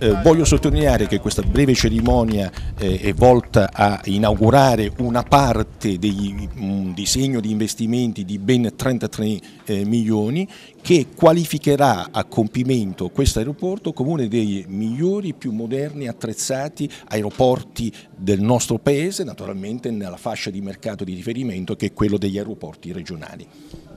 Eh, voglio sottolineare che questa breve cerimonia eh, è volta a inaugurare una parte mm, di un disegno di investimenti di ben 33 eh, milioni che qualificherà a compimento questo aeroporto come uno dei migliori, più moderni, attrezzati aeroporti del nostro paese, naturalmente nella fascia di mercato di riferimento che è quello degli aeroporti regionali.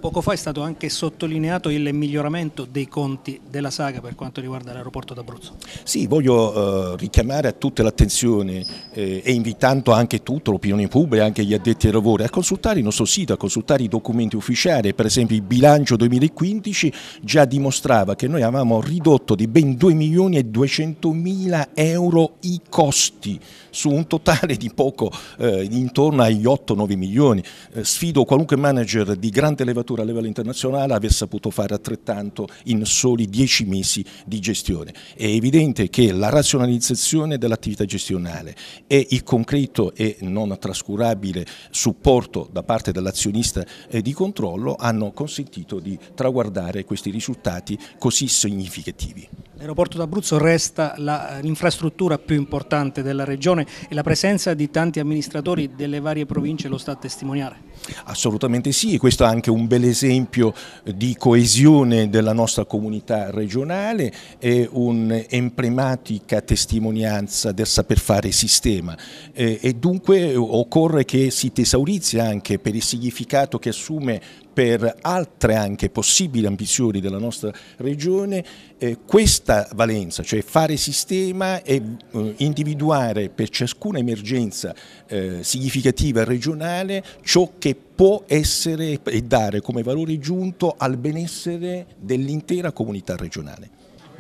Poco fa è stato anche sottolineato il miglioramento dei conti della saga per quanto riguarda l'aeroporto Porto d'Abruzzo. Sì, voglio eh, richiamare a tutta l'attenzione eh, e invitando anche tutta l'opinione pubblica, e anche gli addetti ai lavori, a consultare il nostro sito, a consultare i documenti ufficiali, per esempio il bilancio 2015 già dimostrava che noi avevamo ridotto di ben 2 milioni e 200 mila euro i costi su un totale di poco eh, intorno agli 8-9 milioni. Eh, sfido qualunque manager di grande levatura a livello internazionale aver saputo fare altrettanto in soli 10 mesi di gestione gestione. È evidente che la razionalizzazione dell'attività gestionale e il concreto e non trascurabile supporto da parte dell'azionista eh, di controllo hanno consentito di traguardare questi risultati così significativi. L'aeroporto d'Abruzzo resta eh, l'infrastruttura più importante della regione e la presenza di tanti amministratori delle varie province lo sta a testimoniare. Assolutamente sì, questo è anche un bel esempio eh, di coesione della nostra comunità regionale, è un'emblematica testimonianza del saper fare sistema e dunque occorre che si tesaurizzi anche per il significato che assume per altre anche possibili ambizioni della nostra regione eh, questa valenza, cioè fare sistema e eh, individuare per ciascuna emergenza eh, significativa regionale ciò che può essere e dare come valore giunto al benessere dell'intera comunità regionale.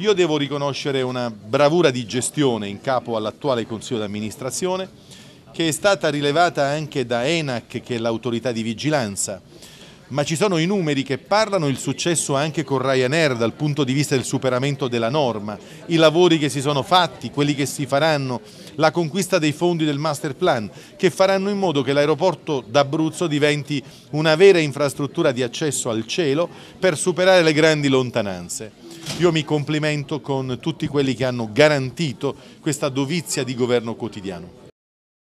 Io devo riconoscere una bravura di gestione in capo all'attuale Consiglio d'amministrazione che è stata rilevata anche da ENAC che è l'autorità di vigilanza, ma ci sono i numeri che parlano il successo anche con Ryanair dal punto di vista del superamento della norma, i lavori che si sono fatti, quelli che si faranno, la conquista dei fondi del master plan che faranno in modo che l'aeroporto d'Abruzzo diventi una vera infrastruttura di accesso al cielo per superare le grandi lontananze. Io mi complimento con tutti quelli che hanno garantito questa dovizia di governo quotidiano.